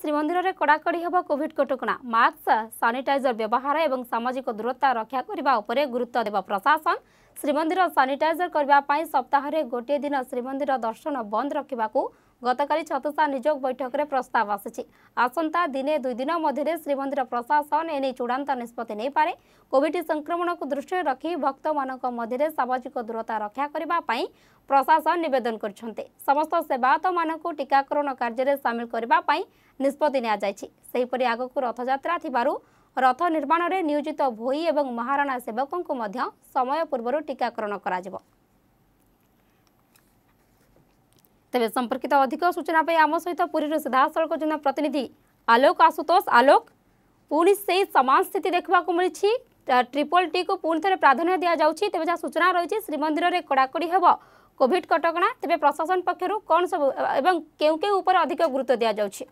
ଶ୍ରୀମନ୍ଦିରରେ କଡ଼ାକଡ଼ି ହେବ କୋଭିଡ କଟକଣା ମାସ୍କ ସାନିଟାଇଜର ବ୍ୟବହାର ଏବଂ ସାମାଜିକ ଦୂରତା ରକ୍ଷା କରିବା ଉପରେ ଗୁରୁତ୍ୱ ଦେବ ପ୍ରଶାସନ ଶ୍ରୀମନ୍ଦିର ସାନିଟାଇଜର କରିବା ପାଇଁ ସପ୍ତାହରେ ଗୋଟିଏ ଦିନ ଶ୍ରୀମନ୍ଦିର ଦର୍ଶନ ବନ୍ଦ ରଖିବାକୁ ଗତକାଲି ଛତିଶା ନିଯୋଗ ବୈଠକରେ ପ୍ରସ୍ତାବ ଆସିଛି ଆସନ୍ତା ଦିନେ ଦୁଇ ଦିନ ମଧ୍ୟରେ ଶ୍ରୀମନ୍ଦିର ପ୍ରଶାସନ ଏନେଇ ଚୂଡ଼ାନ୍ତ ନିଷ୍ପତ୍ତି ନେଇପାରେ କୋଭିଡ୍ ସଂକ୍ରମଣକୁ ଦୃଷ୍ଟିରେ ରଖି ଭକ୍ତମାନଙ୍କ ମଧ୍ୟରେ ସାମାଜିକ ଦୂରତା ରକ୍ଷା କରିବା ପାଇଁ ପ୍ରଶାସନ ନିବେଦନ କରିଛନ୍ତି ସମସ୍ତ ସେବାୟତମାନଙ୍କୁ ଟିକାକରଣ କାର୍ଯ୍ୟରେ ସାମିଲ କରିବା ପାଇଁ ନିଷ୍ପତ୍ତି ନିଆଯାଇଛି ସେହିପରି ଆଗକୁ ରଥଯାତ୍ରା ଥିବାରୁ ରଥ ନିର୍ମାଣରେ ନିୟୋଜିତ ଭୋଇ ଏବଂ ମହାରଣା ସେବକଙ୍କୁ ମଧ୍ୟ ସମୟ ପୂର୍ବରୁ ଟିକାକରଣ କରାଯିବ ତେବେ ସମ୍ପର୍କିତ ଅଧିକ ସୂଚନା ପାଇଁ ଆମ ସହିତ ପୁରୀରୁ ସିଧାସଳଖ ଜଣେ ପ୍ରତିନିଧି ଆଲୋକ ଆଶୁତୋଷ ଆଲୋକ ପୁଣି ସେହି ସମାନ ସ୍ଥିତି ଦେଖିବାକୁ ମିଳିଛି ট্রিপল টিকু পুনি থে প্রাধান্য দিয়া যাচ্ছে তবে যা সূচনা রয়েছে শ্রীমন্দিরের কড়াকড়ি হব কোভিড কটকা তবে প্রশাসন পক্ষ কোণ সব এবং কেউ কেউ উপরে অধিক গুরুত্ব দিয়া যাচ্ছে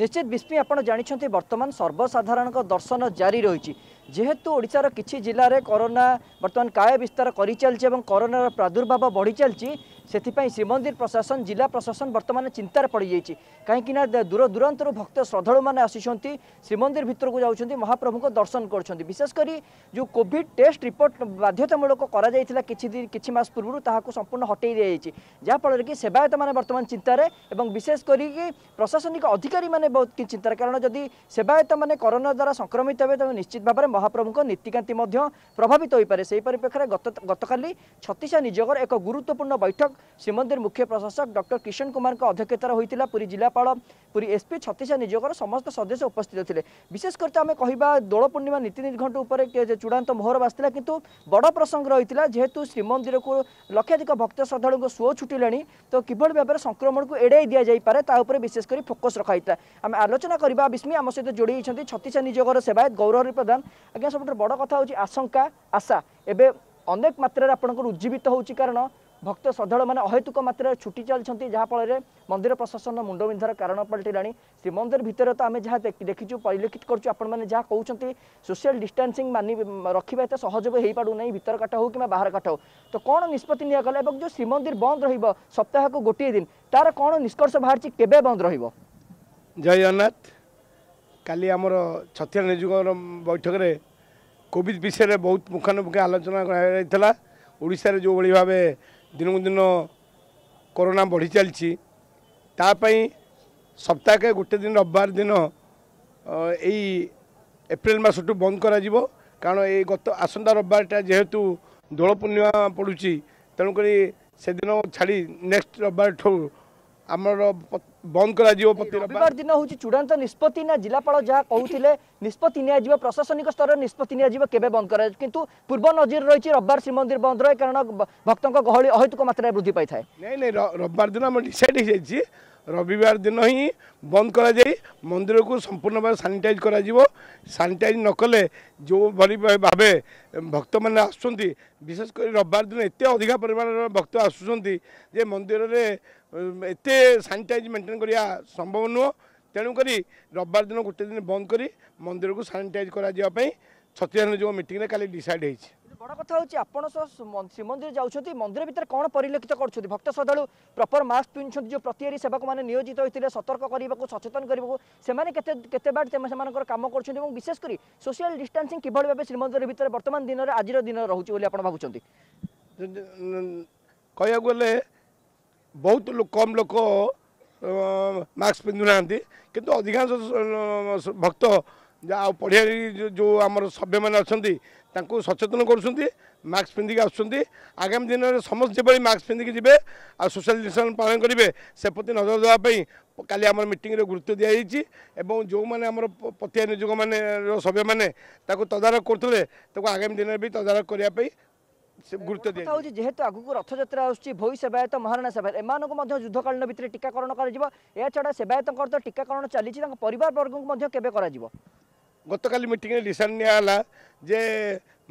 ନିଶ୍ଚିତ ବିସ୍ପି ଆପଣ ଜାଣିଛନ୍ତି ବର୍ତ୍ତମାନ ସର୍ବସାଧାରଣଙ୍କ ଦର୍ଶନ ଜାରି ରହିଛି যেহেতু ওড়িশার কিছু জেলার করোনা বর্তমান কায় বিস্তার করে চালছে এবং করোনার প্রাদুর্ভাব বড়ি চালছে সেপাই শ্রীমন্দির প্রশাসন জেলা প্রশাসন বর্তমানে চিন্তার পড়িযাই কাইকি না দূর দূরান্তর ভক্ত শ্রদ্ধাড়ু মানে আসছেন শ্রীমন্দির ভিতরক যাচ্ছেন মহাপ্রভুক দর্শন করছেন বিশেষ করে যে কোভিড টেস্ট রিপোর্ট বাধ্যতামূলক করা যাই কিছু দিন কিছু মাস পূর্ব তাহলে সম্পূর্ণ হটাই দিয়েছে যাফলের কি সেবায়ত মানে বর্তমান চিন্তার এবং বিশেষ করি প্রশাসনিক অধিকারী মানে বহু চিন্তার কারণ যদি সেবায়ত মানে করোনা দ্বারা সংক্রমিত হবে তবে নিশ্চিত ভাবে মহাপ্রভুঙ্ নীতিকান্তি প্রভাবিত হয়ে সেই পরিপ্রেক্ষী গতকালি ছতিশা নিযোগর এক গুরুত্বপূর্ণ বৈঠক শ্রীমন্দির মুখ্য প্রশাসক ডক্টর কিষণ কুমার অধ্যক্ষতার হয়েছিল পুরী জেলাপাল পুরী এসপি ছতিশা নিযোগর সমস্ত সদস্য উপস্থিত লে বিশেষ করে আমি কহা দোল পূর্ণিমা নীতি নির্ঘণ্ট উপরে চূড়ান্ত মোহর বাসিলা কিন্তু বড় প্রসঙ্গ রয়েছে যেহেতু শ্রীমন্দিরকু লক্ষাধিক ভক্ত শ্রদ্ধাড়ু সুয় ছুটিলে তো কিভাবে ভাবে সংক্রমণকে এড়াই দিয়া যাইপরে তা উপরে বিশেষ করে ফোকস রখা হয়েছে আমি আলোচনা করা বিস্মি আমার সহ যোড়ি হয়েছেন ছতিশা নিযোগর সেবায়ত গৌরহরি প্রধান আজ্ঞা সবুঠ বড় কথা হচ্ছে আশঙ্কা আশা এবে অনেক মাত্রার আপনার উজ্জীবিত হচ্ছে কারণ ভক্ত শ্রদ্ধাড়ু মানে অহেতুক মাত্রায় ছুটি চালছেন যাফলে মন্দির প্রশাসন মুন্ডবিন্ধার কারণ পাল্টিলা শ্রীমন্দির ভিতরে তো আমি যা দেখি পরিলক্ষিত করছি আপনার যা কৌন সোশিয়াল ডিষ্টান্সিং মানি রক্ষা এত সহযোগ হয়ে পড়ু না ভিতর কাঠ হোক কিংবা বাহার কাঠ হোক তো কোণ নিষ্পতি নিগলা এবং যে শ্রীমন্দির বন্ধ রহব সপ্তাহক গোটিয়ে দিন তার কোণ নিষ্কর্ষ বাহার কেবে বন্ধ রহব জয় জগন্নাথ କାଲି ଆମର ଛତିଆ ନିଯୁକ୍ତ ବୈଠକରେ କୋଭିଡ୍ ବିଷୟରେ ବହୁତ ମୁଖାମୁଖି ଆଲୋଚନା କରାଯାଇଥିଲା ଓଡ଼ିଶାରେ ଯେଉଁଭଳି ଭାବେ ଦିନକୁ ଦିନ କରୋନା ବଢ଼ି ଚାଲିଛି ତା ପାଇଁ ସପ୍ତାହକେ ଗୋଟେ ଦିନ ରବିବାର ଦିନ ଏଇ ଏପ୍ରିଲ ମାସଠୁ ବନ୍ଦ କରାଯିବ କାରଣ ଏଇ ଗତ ଆସନ୍ତା ରବିବାରଟା ଯେହେତୁ ଦୋଳ ପୂର୍ଣ୍ଣିମା ପଡ଼ୁଛି ତେଣୁକରି ସେଦିନ ଛାଡ଼ି ନେକ୍ସଟ ରବିବାରଠୁ ଆମର ବନ୍ଦ କରାଯିବ ରବିବାର ଦିନ ହେଉଛି ଚୂଡ଼ାନ୍ତ ନିଷ୍ପତ୍ତି ନା ଜିଲ୍ଲାପାଳ ଯାହା କହୁଥିଲେ ନିଷ୍ପତ୍ତି ନିଆଯିବ ପ୍ରଶାସନିକ ସ୍ତରରେ ନିଷ୍ପତ୍ତି ନିଆଯିବ କେବେ ବନ୍ଦ କରାଯିବ କିନ୍ତୁ ପୂର୍ବ ନଜିର ରହିଛି ରବିବାର ଶ୍ରୀମନ୍ଦିର ବନ୍ଦ ରହେ କାରଣ ଭକ୍ତଙ୍କ ଗହଳି ଅହେତୁକ ମାତ୍ରାରେ ବୃଦ୍ଧି ପାଇଥାଏ ନାଇଁ ନାଇଁ ରବିବାର ଦିନ ଆମର ଡିସାଇଡ୍ ହେଇଯାଇଛି ରବିବାର ଦିନ ହିଁ ବନ୍ଦ କରାଯାଇ ମନ୍ଦିରକୁ ସମ୍ପୂର୍ଣ୍ଣ ଭାବେ ସାନିଟାଇଜ୍ କରାଯିବ ସାନିଟାଇଜ୍ ନକଲେ ଯେଉଁଭଳି ଭାବେ ଭକ୍ତମାନେ ଆସୁଛନ୍ତି ବିଶେଷ କରି ରବିବାର ଦିନ ଏତେ ଅଧିକା ପରିମାଣର ଭକ୍ତ ଆସୁଛନ୍ତି ଯେ ମନ୍ଦିରରେ ଏତେ ସାନିଟାଇଜ୍ ମେଣ୍ଟେନ୍ କରିବା ସମ୍ଭବ ନୁହଁ ତେଣୁକରି ରବିବାର ଦିନ ଗୋଟେ ଦିନ ବନ୍ଦ କରି ମନ୍ଦିରକୁ ସାନିଟାଇଜ୍ କରାଯିବା ପାଇଁ ଛତିଶ ଯେଉଁ ମିଟିଂରେ କାଲି ଡିସାଇଡ୍ ହେଇଛି ବଡ଼ କଥା ହେଉଛି ଆପଣ ସହ ଶ୍ରୀମନ୍ଦିର ଯାଉଛନ୍ତି ମନ୍ଦିର ଭିତରେ କ'ଣ ପରିଲକ୍ଷିତ କରୁଛନ୍ତି ଭକ୍ତ ସଦାଳୁ ପ୍ରପର୍ ମାସ୍କ ପିନ୍ଧୁଛନ୍ତି ଯେଉଁ ପ୍ରତିଆରି ସେବକମାନେ ନିୟୋଜିତ ହୋଇଥିଲେ ସତର୍କ କରିବାକୁ ସଚେତନ କରିବାକୁ ସେମାନେ କେତେ କେତେ ବାଟ ସେମାନଙ୍କର କାମ କରୁଛନ୍ତି ଏବଂ ବିଶେଷ କରି ସୋସିଆଲ ଡିଷ୍ଟାନ୍ସିଂ କିଭଳି ଭାବେ ଶ୍ରୀମନ୍ଦିର ଭିତରେ ବର୍ତ୍ତମାନ ଦିନରେ ଆଜିର ଦିନରେ ରହୁଛି ବୋଲି ଆପଣ ଭାବୁଛନ୍ତି କହିବାକୁ ଗଲେ ବହୁତ କମ୍ ଲୋକ ମାସ୍କ ପିନ୍ଧୁନାହାନ୍ତି କିନ୍ତୁ ଅଧିକାଂଶ ଭକ୍ତ ଆଉ ପଡ଼ିଆରେ ଯେଉଁ ଆମର ସଭ୍ୟମାନେ ଅଛନ୍ତି ତାଙ୍କୁ ସଚେତନ କରୁଛନ୍ତି ମାସ୍କ ପିନ୍ଧିକି ଆସୁଛନ୍ତି ଆଗାମୀ ଦିନରେ ସମସ୍ତେ ଯେଭଳି ମାସ୍କ ପିନ୍ଧିକି ଯିବେ ଆଉ ସୋସିଆଲ ଡିଷ୍ଟାନ୍ସ ପାଳନ କରିବେ ସେ ପ୍ରତି ନଜର ଦେବା ପାଇଁ କାଲି ଆମର ମିଟିଂରେ ଗୁରୁତ୍ୱ ଦିଆଯାଇଛି ଏବଂ ଯେଉଁମାନେ ଆମର ପତିଆ ନିଯୋଗମାନେ ସଭ୍ୟମାନେ ତାକୁ ତଦାରଖ କରୁଥିଲେ ତାକୁ ଆଗାମୀ ଦିନରେ ବି ତଦାରଖ କରିବା ପାଇଁ গুরুত্ব দিয়ে হচ্ছে যেহেতু আগুক রথযাত্রা আসছে ভৈ সেবায়ত মহারণা সেবায়ত এমানক মধ্য যুদ্ধকালীন ভিতরে টিকাকরণ করা যাব এছাড়া সেবায়তঙ্কর তো টিকাকরণ চালিছি তাঙ্ক পরিবার বর্গঙ্কু মধ্য কেবে করা যাব গতকাল মিটিংরে ডিসিশন নিয়া হলা যে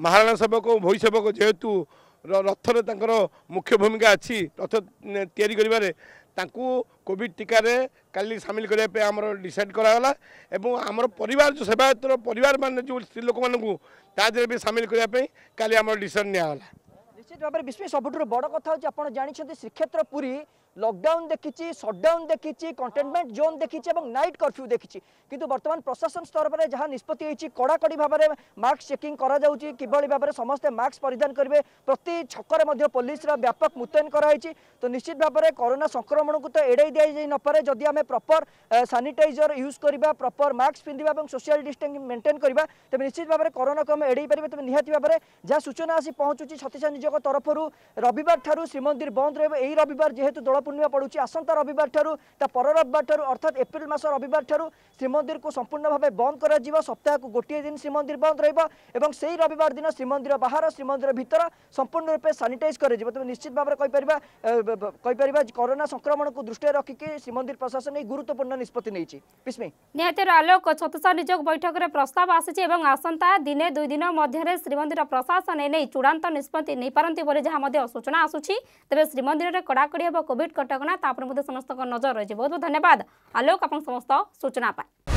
মহারণা সেবক ভৈ সেবক যেহেতু ରଥରେ ତାଙ୍କର ମୁଖ୍ୟ ଭୂମିକା ଅଛି ରଥ ତିଆରି କରିବାରେ ତାଙ୍କୁ କୋଭିଡ଼ ଟୀକାରେ କାଲି ସାମିଲ କରିବା ପାଇଁ ଆମର ଡିସାଇଡ଼ କରାଗଲା ଏବଂ ଆମର ପରିବାର ଯେଉଁ ସେବାୟତର ପରିବାରମାନେ ଯେଉଁ ସ୍ତ୍ରୀ ଲୋକମାନଙ୍କୁ ତା ଦେହରେ ବି ସାମିଲ କରିବା ପାଇଁ କାଲି ଆମର ଡିସିସନ୍ ନିଆଗଲା ନିଶ୍ଚିତ ଭାବରେ ବିଶ୍ୱ ସବୁଠାରୁ ବଡ଼ କଥା ହେଉଛି ଆପଣ ଜାଣିଛନ୍ତି ଶ୍ରୀକ୍ଷେତ୍ର ପୁରୀ লকডাউন দেখিছি সটডাউন দেখিছি কন্টেনমেন্ট জোন দেখিছি এবং নাইট কর্ফ্যু দেখিছি কিন্তু বর্তমান প্রশাসন স্তরে যা নিষ্পতি হয়েছে কড়াকড়ি ভাবে মাস্ক চেকিং করা যাচ্ছে কিভাবে ভাবে সমস্ত মাস্ক পরিধান করবে প্রতি ছকরে পুলিশের ব্যাপক মুতয়ন করা হয়েছে তো নিশ্চিত ভাবে করোনা সংক্রমণকে তো এড়াই দিয়ে যাই নপারে যদি আমি প্রপর স্যানিটাইজর ইউজ করা প্রপর মাস্ক পিঁধিবা এবং সোশিয়াল ডিষ্টান্স মেন্টেন করা তবে নিশ্চিত ভাবে করোনাকে আমি এড়াই পারিবা তবে নিহতি ভাবে যা সূচনা আসি পৌঁছুছি ছত্রিশ নিযোগ তরফর রবিবার ঠার শ্রীমন্দির বন্ধ রহব এই রবিবার যেহেতু দোল ପୂର୍ଣ୍ଣିମା ପଡ଼ୁଛି ଆସନ୍ତା ରବିବାର ଠାରୁ ତା ପର ରବିବାର ଠାରୁ ଅର୍ଥାତ୍ ଏପ୍ରିଲ ମାସ ରବିବାର ଠାରୁ ଶ୍ରୀମନ୍ଦିରକୁ ସମ୍ପୂର୍ଣ୍ଣ ଭାବେ ବନ୍ଦ କରାଯିବ ସପ୍ତାହକୁ ଗୋଟିଏ ଦିନ ଶ୍ରୀମନ୍ଦିର ବନ୍ଦ ରହିବ ଏବଂ ସେହି ରବିବାର ଦିନ ଶ୍ରୀମନ୍ଦିର ବାହାର ଶ୍ରୀମନ୍ଦିର ଭିତର ସମ୍ପୂର୍ଣ୍ଣ ରୂପେ ସାନିଟାଇଜ୍ କରାଯିବ ତେବେ ନିଶ୍ଚିତ ଭାବରେ କହିପାରିବା କହିପାରିବା କରୋନା ସଂକ୍ରମଣକୁ ଦୃଷ୍ଟିରେ ରଖିକି ଶ୍ରୀମନ୍ଦିର ପ୍ରଶାସନ ଏହି ଗୁରୁତ୍ୱପୂର୍ଣ୍ଣ ନିଷ୍ପତ୍ତି ନେଇଛି ନିହାତି ଆଲୋକ ଛତିଶ ନିଯୋଗ ବୈଠକରେ ପ୍ରସ୍ତାବ ଆସିଛି ଏବଂ ଆସନ୍ତା ଦିନେ ଦୁଇ ଦିନ ମଧ୍ୟରେ ଶ୍ରୀମନ୍ଦିର ପ୍ରଶାସନ ଏ ନେଇ ଚୂଡ଼ାନ୍ତ ନିଷ୍ପତ୍ତି ନେଇପାରନ୍ତି ବୋଲି ଯାହା ମଧ୍ୟ ସୂଚନା ଆସୁଛି ତେବେ ଶ୍ରୀମନ୍ଦିରରେ କଡ଼ାକଡ଼ି ହେବ କୋଭିଡ୍ କଟକଣା ତା ଉପରେ ମଧ୍ୟ ସମସ୍ତଙ୍କ ନଜର ରହିଛି ବହୁତ ବହୁତ ଧନ୍ୟବାଦ ଆଲୋକ ଆପଣ ସମସ୍ତ ସୂଚନା ପାଇଁ